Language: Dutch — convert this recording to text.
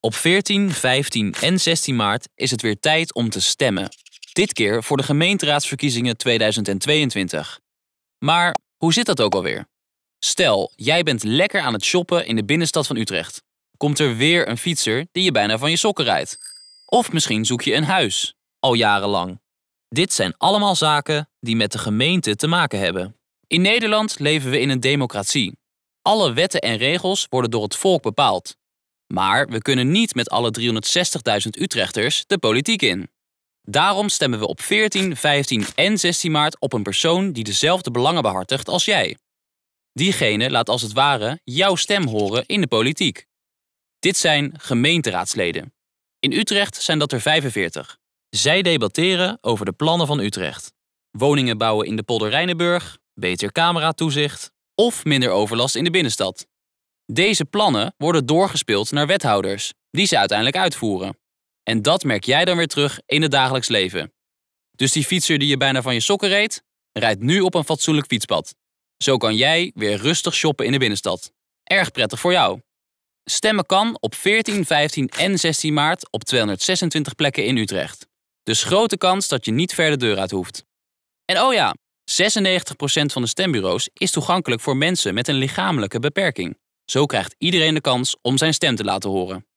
Op 14, 15 en 16 maart is het weer tijd om te stemmen. Dit keer voor de gemeenteraadsverkiezingen 2022. Maar hoe zit dat ook alweer? Stel, jij bent lekker aan het shoppen in de binnenstad van Utrecht. Komt er weer een fietser die je bijna van je sokken rijdt? Of misschien zoek je een huis, al jarenlang. Dit zijn allemaal zaken die met de gemeente te maken hebben. In Nederland leven we in een democratie. Alle wetten en regels worden door het volk bepaald. Maar we kunnen niet met alle 360.000 Utrechters de politiek in. Daarom stemmen we op 14, 15 en 16 maart op een persoon die dezelfde belangen behartigt als jij. Diegene laat als het ware jouw stem horen in de politiek. Dit zijn gemeenteraadsleden. In Utrecht zijn dat er 45. Zij debatteren over de plannen van Utrecht. Woningen bouwen in de Polder Rijnenburg, beter cameratoezicht of minder overlast in de binnenstad. Deze plannen worden doorgespeeld naar wethouders, die ze uiteindelijk uitvoeren. En dat merk jij dan weer terug in het dagelijks leven. Dus die fietser die je bijna van je sokken reed, rijdt nu op een fatsoenlijk fietspad. Zo kan jij weer rustig shoppen in de binnenstad. Erg prettig voor jou. Stemmen kan op 14, 15 en 16 maart op 226 plekken in Utrecht. Dus grote kans dat je niet ver de deur uit hoeft. En oh ja, 96% van de stembureaus is toegankelijk voor mensen met een lichamelijke beperking. Zo krijgt iedereen de kans om zijn stem te laten horen.